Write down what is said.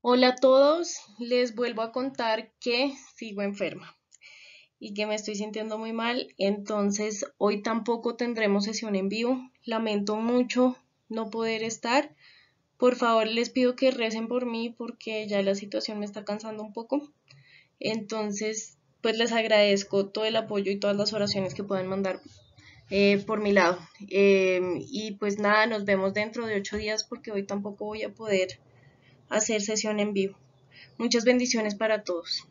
Hola a todos, les vuelvo a contar que sigo enferma y que me estoy sintiendo muy mal, entonces hoy tampoco tendremos sesión en vivo. Lamento mucho no poder estar. Por favor, les pido que recen por mí porque ya la situación me está cansando un poco. Entonces, pues les agradezco todo el apoyo y todas las oraciones que puedan mandar eh, por mi lado. Eh, y pues nada, nos vemos dentro de ocho días porque hoy tampoco voy a poder hacer sesión en vivo. Muchas bendiciones para todos.